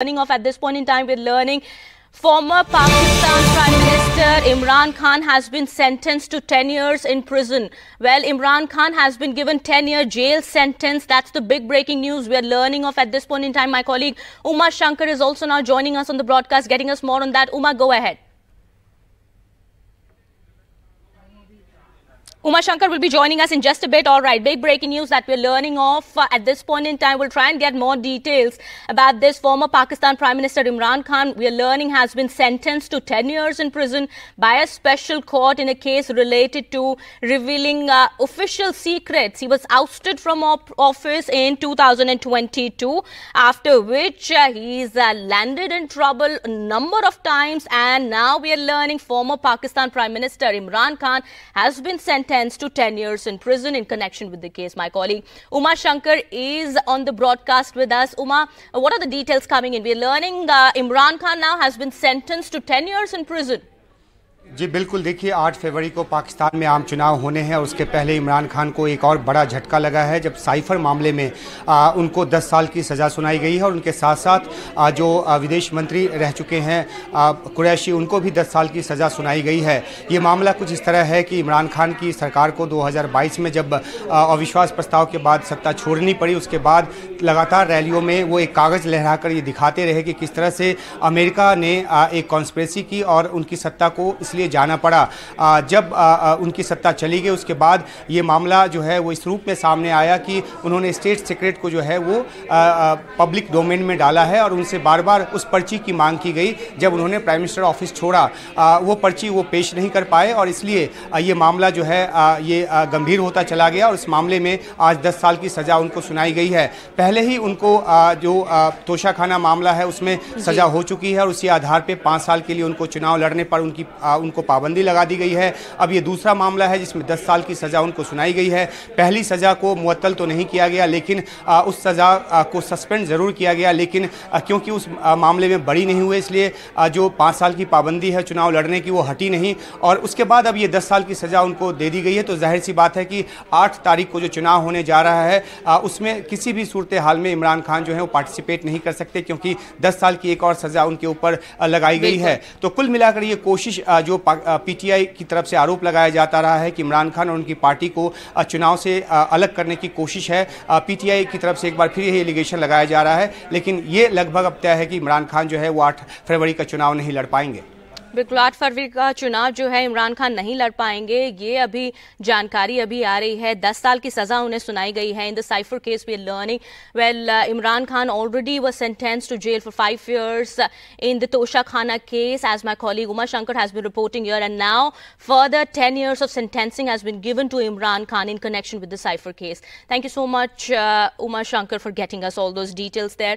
Learning off at this point in time we're learning. Former Pakistan Prime Minister Imran Khan has been sentenced to 10 years in prison. Well, Imran Khan has been given 10-year jail sentence. That's the big breaking news we're learning of at this point in time. My colleague Uma Shankar is also now joining us on the broadcast, getting us more on that. Uma, go ahead. Uma Shankar will be joining us in just a bit. All right, big breaking news that we're learning of uh, at this point in time. We'll try and get more details about this. Former Pakistan Prime Minister Imran Khan, we're learning, has been sentenced to 10 years in prison by a special court in a case related to revealing uh, official secrets. He was ousted from office in 2022, after which uh, he's uh, landed in trouble a number of times. And now we are learning former Pakistan Prime Minister Imran Khan has been sentenced sentence to 10 years in prison in connection with the case. My colleague Uma Shankar is on the broadcast with us. Uma, what are the details coming in? We're learning uh, Imran Khan now has been sentenced to 10 years in prison. जी बिल्कुल देखिए 8 फरवरी को पाकिस्तान में आम चुनाव होने हैं और उसके पहले इमरान खान को एक और बड़ा झटका लगा है जब साइफर मामले में आ, उनको 10 साल की सज़ा सुनाई गई है और उनके साथ साथ आ, जो आ, विदेश मंत्री रह चुके हैं कुरैशी उनको भी 10 साल की सज़ा सुनाई गई है ये मामला कुछ इस तरह है कि इमरान खान की सरकार को दो में जब अविश्वास प्रस्ताव के बाद सत्ता छोड़नी पड़ी उसके बाद लगातार रैलियों में वो एक कागज़ लहरा कर ये दिखाते रहे कि किस तरह से अमेरिका ने एक कॉन्स्परेसी की और उनकी सत्ता को इसलिए लिए जाना पड़ा जब उनकी सत्ता चली गई उसके बाद ये मामला जो है वो इस रूप में सामने आया कि उन्होंने स्टेट सेक्रेट को जो है वो पब्लिक डोमेन में डाला है और उनसे बार बार उस पर्ची की मांग की गई जब उन्होंने प्राइम मिनिस्टर ऑफिस छोड़ा वो पर्ची वो पेश नहीं कर पाए और इसलिए ये मामला जो है ये गंभीर होता चला गया और इस मामले में आज दस साल की सज़ा उनको सुनाई गई है पहले ही उनको जो तोशाखाना मामला है उसमें सज़ा हो चुकी है और उसी आधार पर पाँच साल के लिए उनको चुनाव लड़ने पर उनकी उनको उनको पाबंदी लगा दी गई है अब ये दूसरा मामला है जिसमें दस साल की सज़ा उनको सुनाई गई है पहली सज़ा को मअतल तो नहीं किया गया लेकिन उस सज़ा को सस्पेंड ज़रूर किया गया लेकिन क्योंकि उस मामले में बड़ी नहीं हुए इसलिए जो पाँच साल की पाबंदी है चुनाव लड़ने की वो हटी नहीं और उसके बाद अब ये दस साल की सज़ा उनको दे दी गई है तो जाहिर सी बात है कि आठ तारीख को जो चुनाव होने जा रहा है उसमें किसी भी सूरत हाल में इमरान खान जो है वो पार्टिसिपेट नहीं कर सकते क्योंकि दस साल की एक और सज़ा उनके ऊपर लगाई गई है तो कुल मिलाकर ये कोशिश जो पीटीआई की तरफ से आरोप लगाया जाता रहा है कि इमरान खान और उनकी पार्टी को चुनाव से अलग करने की कोशिश है पीटीआई की तरफ से एक बार फिर यही एलिगेशन लगाया जा रहा है लेकिन ये लगभग अब तय है कि इमरान खान जो है वो आठ फरवरी का चुनाव नहीं लड़ पाएंगे बिल्कुल आठ फरवरी का चुनाव जो है इमरान खान नहीं लड़ पाएंगे ये अभी जानकारी अभी आ रही है दस साल की सजा उन्हें सुनाई गई है in the cipher case we learning well uh, Imran Khan already was sentence to jail for five years in the Toshakhana case as my colleague Uma Shankar has been reporting yeah and now further ten years of sentencing has been given to Imran Khan in connection with the cipher case thank you so much Uma Shankar for getting us all those details there